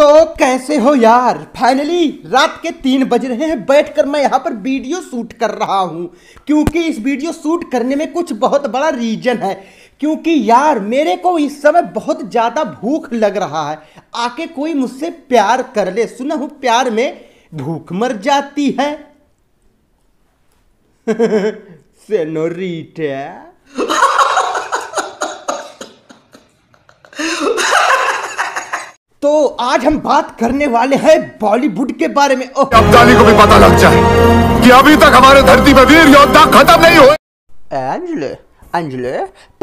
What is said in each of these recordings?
तो कैसे हो यार फाइनली रात के तीन बज रहे हैं बैठकर मैं यहाँ पर वीडियो शूट कर रहा हूँ क्योंकि इस वीडियो शूट करने में कुछ बहुत बड़ा रीजन है क्योंकि यार मेरे को इस समय बहुत ज़्यादा भूख लग रहा है आके कोई मुझसे प्यार कर ले सुना हूँ प्यार में भूख मर जाती है सेनोरीटा तो आज हम बात करने वाले हैं बॉलीवुड के बारे में अफगानी को भी पता लग जाए कि अभी तक हमारे धरती पर वीर योद्धा खत्म नहीं हुए अंजलि अंजलि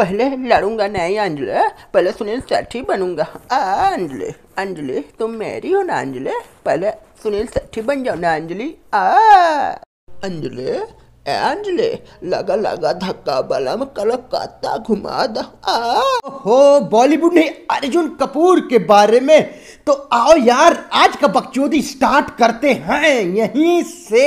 पहले लड़ूंगा नहीं अंजलि पहले सुनील सेठी बनूंगा अंजलि अंजलि तुम मेरी हो ना अंजलि पहले सुनील सेठी बन जाओ ना अंजलि अंजलि एंजले लगा लगा धक्का बलम कलकत्ता घुमा हो बॉलीवुड ने अर्जुन कपूर के बारे में तो आओ यार आज का बकचोदी स्टार्ट करते हैं यहीं से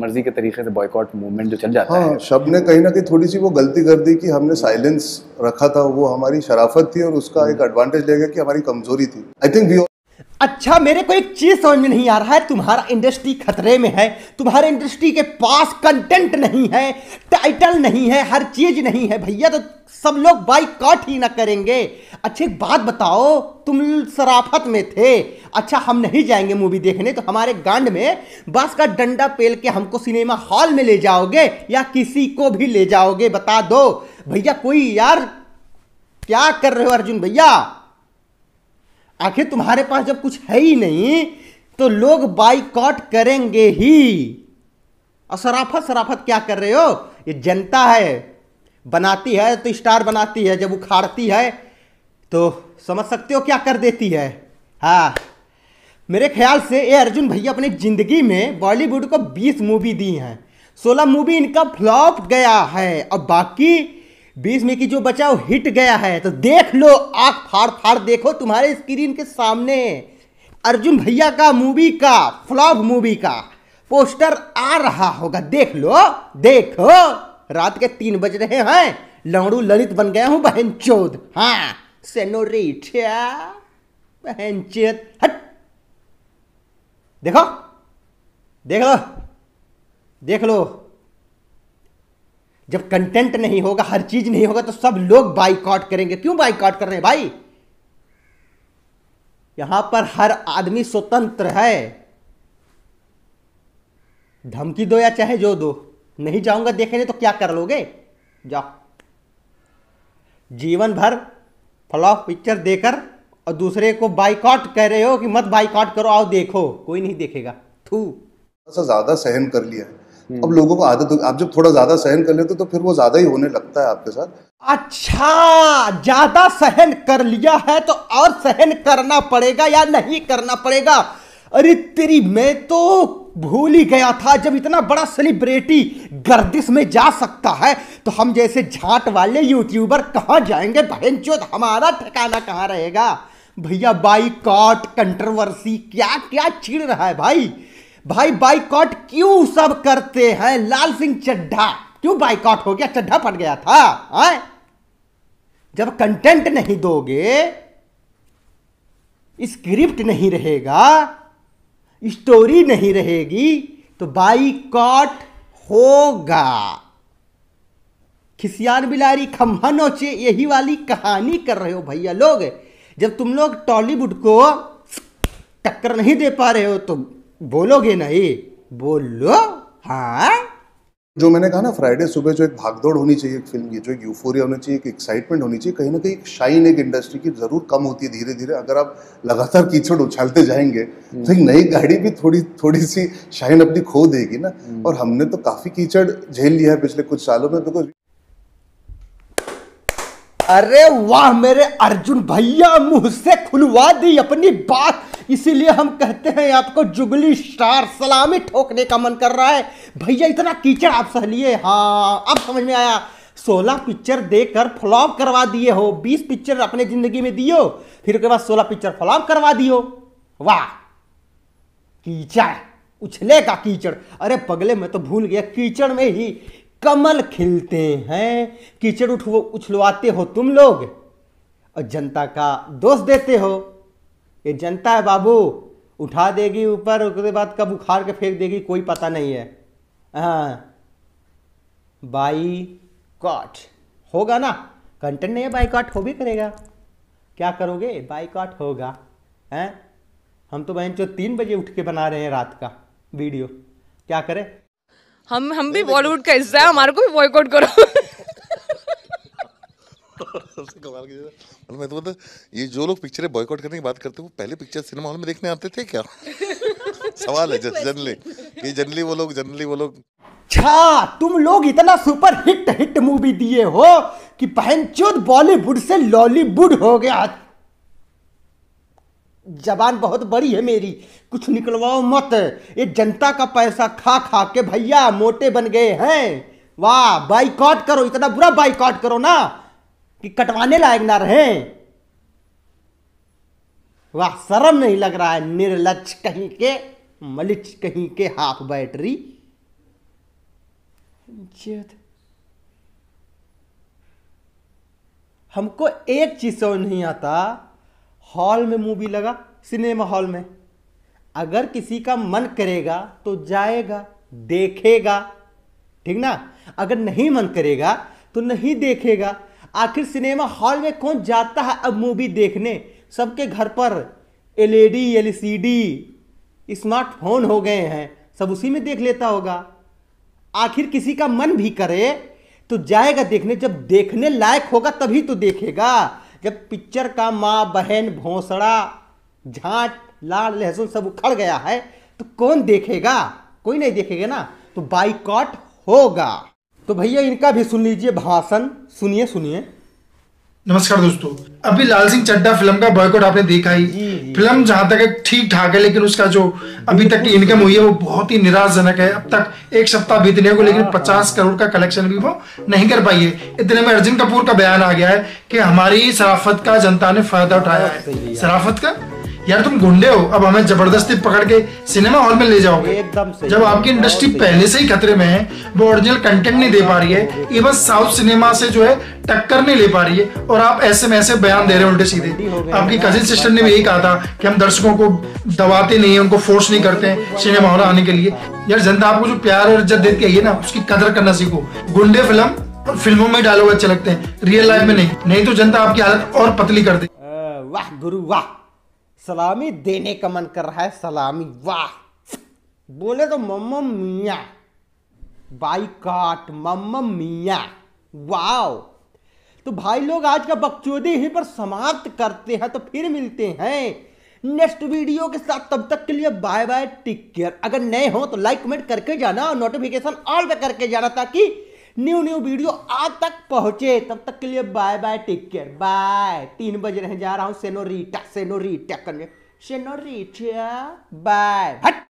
मर्जी के तरीके से बॉयकॉट मूवमेंट जो चल जाता हाँ, है शब ने कहीं ना कहीं थोड़ी सी वो गलती कर दी कि हमने साइलेंस रखा था वो हमारी शराफत थी और उसका एक एडवांटेज लेगा कि हमारी कमजोरी थी आई थिंक वी अच्छा मेरे को एक चीज समझ में नहीं आ रहा है तुम्हारा इंडस्ट्री खतरे में है तुम्हारे इंडस्ट्री के पास कंटेंट नहीं है टाइटल नहीं है हर चीज नहीं है भैया तो सब लोग बाइकआउट ही ना करेंगे अच्छी एक बात बताओ तुम सराफत में थे अच्छा हम नहीं जाएंगे मूवी देखने तो हमारे गांड में बस का डंडा पेल के हमको सिनेमा हॉल में ले जाओगे या किसी को भी ले जाओगे बता दो भैया कोई यार क्या कर रहे हो अर्जुन भैया आखिर तुम्हारे पास जब कुछ है ही नहीं तो लोग बाइकॉट करेंगे ही और सराफत शराफत क्या कर रहे हो ये जनता है बनाती है तो स्टार बनाती है जब उखाड़ती है तो समझ सकते हो क्या कर देती है हाँ मेरे ख्याल से ये अर्जुन भैया अपनी ज़िंदगी में बॉलीवुड को 20 मूवी दी हैं 16 मूवी इनका फ्लॉप गया है और बाकी बीस में की जो बचाओ हिट गया है तो देख लो आंख फाड़ फाड़ देखो तुम्हारे स्क्रीन के सामने अर्जुन भैया का मूवी का फ्लॉप मूवी का पोस्टर आ रहा होगा देख लो देखो रात के तीन बज रहे हैं लौड़ू ललित बन गया हूं बहन चोद हाँ सेनोरिठिया बहन चेत हट देखो देख लो देख लो जब कंटेंट नहीं होगा हर चीज नहीं होगा तो सब लोग बाइकआउट करेंगे क्यों बाइकआउट कर रहे हैं भाई यहां पर हर आदमी स्वतंत्र है धमकी दो या चाहे जो दो नहीं जाऊंगा देखने तो क्या कर लोगे जाओ जीवन भर फ्लॉप पिक्चर देकर और दूसरे को बाइकआउट कह रहे हो कि मत बाइकआउट करो आओ देखो कोई नहीं देखेगा थू ज़्यादा सहन कर लिया है हम्म। अब लोगों को आदत आप जब थोड़ा ज्यादा सहन कर लेते तो फिर वो ज्यादा ही होने लगता है आपके साथ अच्छा ज्यादा सहन कर लिया है तो और सहन करना पड़ेगा या नहीं करना पड़ेगा अरे तेरी मैं तो भूल ही गया था जब इतना बड़ा सेलिब्रिटी गर्दिश में जा सकता है तो हम जैसे झाट वाले यूट्यूबर कहाँ जाएंगे बहन चोत हमारा ठिकाना कहाँ रहेगा भैया बाइकॉट कंट्रोवर्सी क्या क्या छिड़ रहा है भाई भाई बाइकॉट क्यों सब करते हैं लाल सिंह चड्ढा क्यों बाइकॉट हो गया चड्ढा फट गया था आए? जब कंटेंट नहीं दोगे स्क्रिप्ट नहीं रहेगा स्टोरी नहीं रहेगी तो बाइकॉट होगा खिसियान बिलारी खम्हा नोचे यही वाली कहानी कर रहे हो भैया लोग जब तुम लोग टॉलीवुड को टक्कर नहीं दे पा रहे हो तो बोलोगे नहीं बोलो हाँ जो मैंने कहा ना फ्राइडे सुबह जो एक भागदौड़ होनी चाहिए एक फिल्म की जो एक यूफोरिया होनी चाहिए एक एक्साइटमेंट होनी चाहिए कहीं ना कहीं शाइन एक इंडस्ट्री की जरूर कम होती है धीरे धीरे अगर आप लगातार कीचड़ उछालते जाएंगे हम्म। तो एक नई गाड़ी भी थोड़ी थोड़ी सी शाइन अपनी खो देगी ना हम्म। और हमने तो काफ़ी कीचड़ झेल लिया है पिछले कुछ सालों में बिकॉज अरे वाह मेरे अर्जुन भैया मुंह से खुलवा दी अपनी बात इसीलिए हम कहते हैं आपको जुगली स्टार सलामी ठोकने का मन कर रहा है भैया इतना कीचड़ आप सह लिए हाँ अब समझ में आया सोलह पिक्चर देकर फ्लॉप करवा दिए हो बीस पिक्चर अपने जिंदगी में दियो फिर उसके बाद सोलह पिक्चर फ्लॉप करवा दियो वाह कीचड़ उछले का कीचड़ अरे पगले में तो भूल गया कीचड़ में ही कमल खिलते हैं कीचड़ उठ उछलवाते हो तुम लोग और जनता का दोष देते हो ये जनता है बाबू उठा देगी ऊपर उसके बाद कब उखाड़ के फेंक देगी कोई पता नहीं है हाँ बाई कॉट होगा ना कंटेंट नहीं है बाइकआउट हो भी करेगा क्या करोगे बाइकआउट होगा हैं हम तो बहन जो तीन बजे उठ के बना रहे हैं रात का वीडियो क्या करें हम हम भी बॉलीवुड का हिस्सा है हमारे को भी बॉयकॉट करो कमाल की मैं तो मतलब ये जो लोग पिक्चरें बॉयकॉट करने की बात करते हैं वो पहले पिक्चर सिनेमा हॉल में देखने आते थे क्या सवाल है जनरली ये जनरली वो लोग जनरली वो लोग अच्छा तुम लोग इतना सुपर हिट हिट मूवी दिए हो कि पहन बॉलीवुड से लॉलीवुड हो गया जबान बहुत बड़ी है मेरी कुछ निकलवाओ मत ये जनता का पैसा खा खा के भैया मोटे बन गए हैं वाह बाइकॉट करो इतना बुरा बाइकॉट करो ना कि कटवाने लायक ना रहे वाह शर्म नहीं लग रहा है निर्लक्ष कहीं के मलिच कहीं के हाफ बैटरी हमको एक चीज समझ नहीं आता हॉल में मूवी लगा सिनेमा हॉल में अगर किसी का मन करेगा तो जाएगा देखेगा ठीक ना अगर नहीं मन करेगा तो नहीं देखेगा आखिर सिनेमा हॉल में कौन जाता है अब मूवी देखने सबके घर पर एल एलसीडी स्मार्टफोन हो गए हैं सब उसी में देख लेता होगा आखिर किसी का मन भी करे तो जाएगा देखने जब देखने लायक होगा तभी तो देखेगा जब पिक्चर का माँ बहन भोंसड़ा झाट लाल लहसुन सब उखड़ गया है तो कौन देखेगा कोई नहीं देखेगा ना तो बाइकॉट होगा तो भैया इनका भी सुन लीजिए भाषण सुनिए सुनिए नमस्कार दोस्तों अभी लाल सिंह चड्डा फिल्म का बॉयकॉट आपने देखा ही फिल्म जहां तक ठीक ठाक है लेकिन उसका जो अभी तक की इनकम हुई है वो बहुत ही निराशजनक है अब तक एक सप्ताह बीतने को लेकिन 50 हाँ। करोड़ का कलेक्शन भी वो नहीं कर पाई है इतने में अर्जुन कपूर का बयान आ गया है कि हमारी सराफत का जनता ने फायदा उठाया है सराफत का यार तुम गुंडे हो अब हमें जबरदस्ती पकड़ के सिनेमा हॉल में ले जाओगे एकदम जब आपकी इंडस्ट्री पहले से ही खतरे में है वो ओरिजिनल कंटेंट नहीं दे पा रही है इवन साउथ सिनेमा से जो है टक्कर नहीं ले पा रही है और आप ऐसे में ऐसे बयान दे रहे हो उल्टे सीधे आपकी कजिन सिस्टर ने भी यही कहा था कि हम दर्शकों को दबाते नहीं है उनको फोर्स नहीं करते हैं सिनेमा हॉल आने के लिए यार जनता आपको जो प्यार और इज्जत देती है ना उसकी कदर करना सीखो गुंडे फिल्म फिल्मों में डायलॉग अच्छे लगते हैं रियल लाइफ में नहीं नहीं तो जनता आपकी हालत और पतली कर दे वाह गुरु वाह सलामी देने का मन कर रहा है सलामी वाह बोले तो मम्मा मिया बाई काट मम्मा मिया वाओ तो भाई लोग आज का बकचोदी ही पर समाप्त करते हैं तो फिर मिलते हैं नेक्स्ट वीडियो के साथ तब तक के लिए बाय बाय टेक केयर अगर नए हो तो लाइक कमेंट करके जाना और नोटिफिकेशन ऑल पे करके जाना ताकि न्यू न्यू वीडियो आज तक पहुंचे तब तक के लिए bye bye take care bye तीन बज रहे जा रहा हूँ सेनोरीटा सेनोरीटा करने सेनोरीटा बाय हट